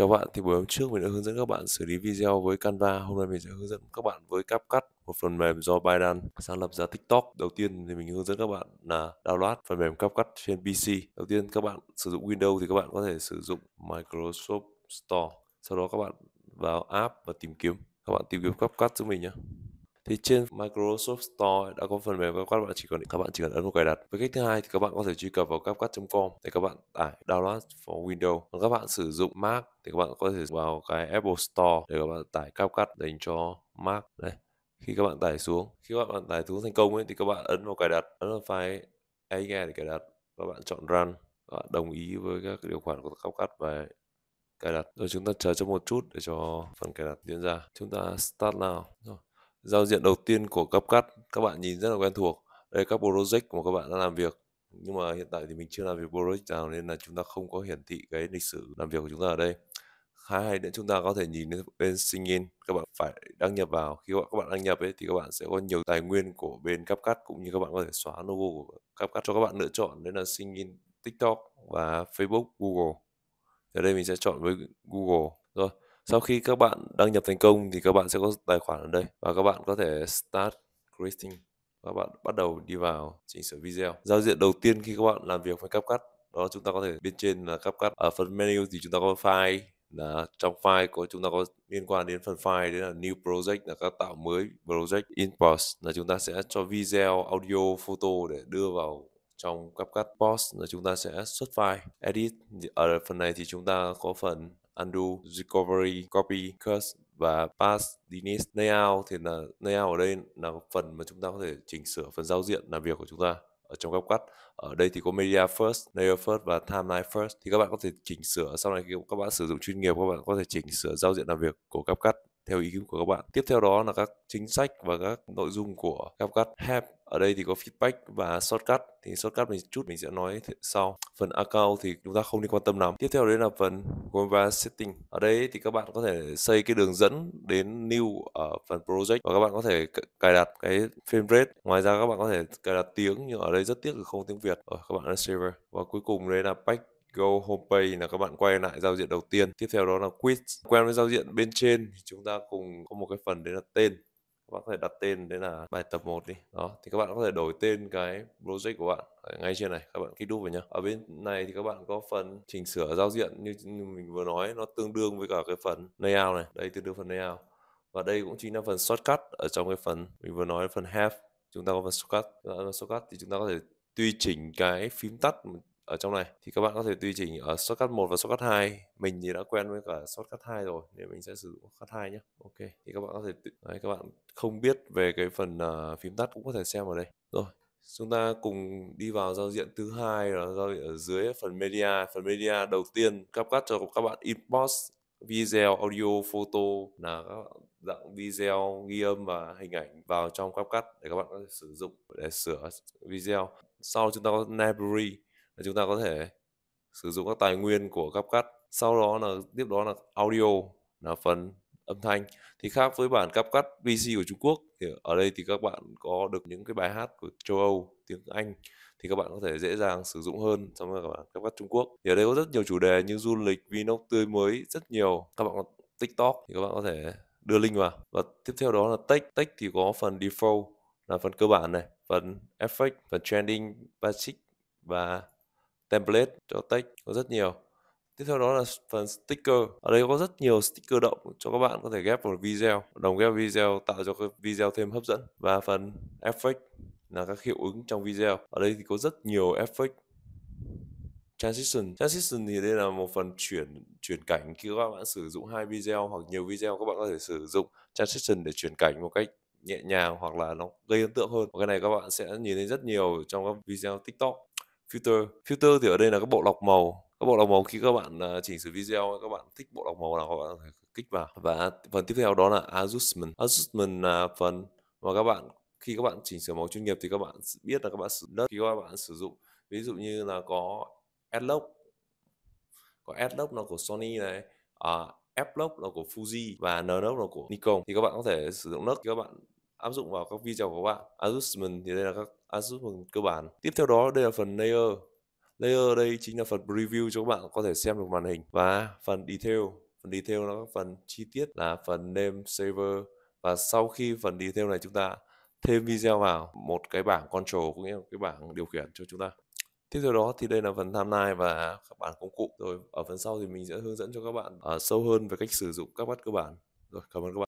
Chào bạn, thì buổi hôm trước mình đã hướng dẫn các bạn xử lý video với Canva. Hôm nay mình sẽ hướng dẫn các bạn với CapCut, một phần mềm do Bytedance sáng lập ra TikTok. Đầu tiên thì mình hướng dẫn các bạn là download phần mềm CapCut trên PC. Đầu tiên các bạn sử dụng Windows thì các bạn có thể sử dụng Microsoft Store. Sau đó các bạn vào app và tìm kiếm. Các bạn tìm kiếm CapCut giúp mình nhé thì trên Microsoft Store đã có phần mềm các bạn chỉ cần các bạn chỉ cần ấn vào cài đặt với cách thứ hai thì các bạn có thể truy cập vào CapCut.com để các bạn tải download for Windows còn các bạn sử dụng Mac thì các bạn có thể vào cái Apple Store để các bạn tải CapCut dành cho Mac đây khi các bạn tải xuống khi các bạn tải xuống thành công ấy thì các bạn ấn vào cài đặt ấn vào file AE để cài đặt các bạn chọn run các bạn đồng ý với các điều khoản của CapCut và cài đặt rồi chúng ta chờ cho một chút để cho phần cài đặt diễn ra chúng ta start nào. rồi giao diện đầu tiên của cấp cắt các bạn nhìn rất là quen thuộc đây các project mà các bạn đã làm việc nhưng mà hiện tại thì mình chưa làm việc project nào nên là chúng ta không có hiển thị cái lịch sử làm việc của chúng ta ở đây khá hay nữa chúng ta có thể nhìn bên sinh in các bạn phải đăng nhập vào khi các bạn đăng nhập ấy thì các bạn sẽ có nhiều tài nguyên của bên cấp cắt cũng như các bạn có thể xóa logo của cắt cho các bạn lựa chọn nên là sinh in TikTok và Facebook Google ở đây mình sẽ chọn với Google rồi sau khi các bạn đăng nhập thành công thì các bạn sẽ có tài khoản ở đây và các bạn có thể start creating các bạn bắt đầu đi vào chỉnh sửa video. Giao diện đầu tiên khi các bạn làm việc với CapCut đó chúng ta có thể bên trên là CapCut ở à, phần menu thì chúng ta có file là trong file có chúng ta có liên quan đến phần file đấy là new project là các tạo mới project in post là chúng ta sẽ cho video audio photo để đưa vào trong CapCut post là chúng ta sẽ xuất file edit ở phần này thì chúng ta có phần undo, recovery, copy, Cut và pass denies layout thì là layout ở đây là phần mà chúng ta có thể chỉnh sửa phần giao diện làm việc của chúng ta ở trong góc cắt ở đây thì có media first layer first và timeline first thì các bạn có thể chỉnh sửa sau này khi các bạn sử dụng chuyên nghiệp các bạn có thể chỉnh sửa giao diện làm việc của góc cắt theo ý kiến của các bạn tiếp theo đó là các chính sách và các nội dung của CapCut Help ở đây thì có feedback và shortcut thì shortcut mình chút mình sẽ nói sau phần account thì chúng ta không nên quan tâm lắm tiếp theo đấy là phần Canva setting ở đây thì các bạn có thể xây cái đường dẫn đến new ở phần project và các bạn có thể cài đặt cái frame rate ngoài ra các bạn có thể cài đặt tiếng nhưng ở đây rất tiếc là không tiếng Việt ở ờ, các bạn là server và cuối cùng đây là pack Go Homepage là các bạn quay lại giao diện đầu tiên. Tiếp theo đó là Quiz. Quen với giao diện bên trên thì chúng ta cùng có một cái phần đấy là tên các bạn có thể đặt tên đấy là bài tập 1 đi đó thì các bạn có thể đổi tên cái project của bạn ở ngay trên này các bạn kích đúp vào nhá ở bên này thì các bạn có phần chỉnh sửa giao diện như mình vừa nói nó tương đương với cả cái phần layout này đây tương đương phần layout và đây cũng chính là phần shortcut ở trong cái phần mình vừa nói phần have chúng ta có phần shortcut shortcut thì chúng ta có thể tùy chỉnh cái phím tắt ở trong này thì các bạn có thể tùy chỉnh ở shortcut 1 và shortcut 2 mình thì đã quen với cả shortcut 2 rồi nên mình sẽ sử dụng shortcut 2 nhé ok thì các bạn có thể tự... Đấy, các bạn không biết về cái phần uh, phím tắt cũng có thể xem ở đây rồi chúng ta cùng đi vào giao diện thứ hai là giao diện ở dưới phần media phần media đầu tiên cấp cắt cho các bạn import video audio photo là các bạn dạng video ghi âm và hình ảnh vào trong CapCut để các bạn có thể sử dụng để sửa video sau chúng ta có library chúng ta có thể sử dụng các tài nguyên của CapCut sau đó là tiếp đó là audio là phần âm thanh thì khác với bản CapCut VC của Trung Quốc thì ở đây thì các bạn có được những cái bài hát của châu Âu tiếng Anh thì các bạn có thể dễ dàng sử dụng hơn so với các bạn CapCut Trung Quốc thì ở đây có rất nhiều chủ đề như du lịch Vinoc tươi mới rất nhiều các bạn có TikTok thì các bạn có thể đưa link vào và tiếp theo đó là tech tech thì có phần default là phần cơ bản này phần effect phần trending basic và template cho text có rất nhiều tiếp theo đó là phần sticker ở đây có rất nhiều sticker động cho các bạn có thể ghép vào video đồng ghép video tạo cho cái video thêm hấp dẫn và phần effect là các hiệu ứng trong video ở đây thì có rất nhiều effect transition transition thì đây là một phần chuyển chuyển cảnh khi các bạn sử dụng hai video hoặc nhiều video các bạn có thể sử dụng transition để chuyển cảnh một cách nhẹ nhàng hoặc là nó gây ấn tượng hơn cái này các bạn sẽ nhìn thấy rất nhiều trong các video tiktok filter filter thì ở đây là các bộ lọc màu các bộ lọc màu khi các bạn à, chỉnh sửa video các bạn thích bộ lọc màu nào các bạn kích vào và phần tiếp theo đó là adjustment adjustment là phần mà các bạn khi các bạn chỉnh sửa màu chuyên nghiệp thì các bạn biết là các bạn sử dụng khi các bạn sử dụng ví dụ như là có adlock có adlock là của sony này uh, à, f là của Fuji và nlock là của Nikon thì các bạn có thể sử dụng lớp các bạn áp dụng vào các video của các bạn adjustment thì đây là các Asus phần cơ bản. Tiếp theo đó đây là phần layer. Layer đây chính là phần preview cho các bạn có thể xem được màn hình và phần detail. Phần detail nó phần chi tiết là phần name saver và sau khi phần detail này chúng ta thêm video vào một cái bảng control cũng như một cái bảng điều khiển cho chúng ta. Tiếp theo đó thì đây là phần timeline và các bản công cụ. Rồi ở phần sau thì mình sẽ hướng dẫn cho các bạn uh, sâu hơn về cách sử dụng các bắt cơ bản. Rồi cảm ơn các bạn.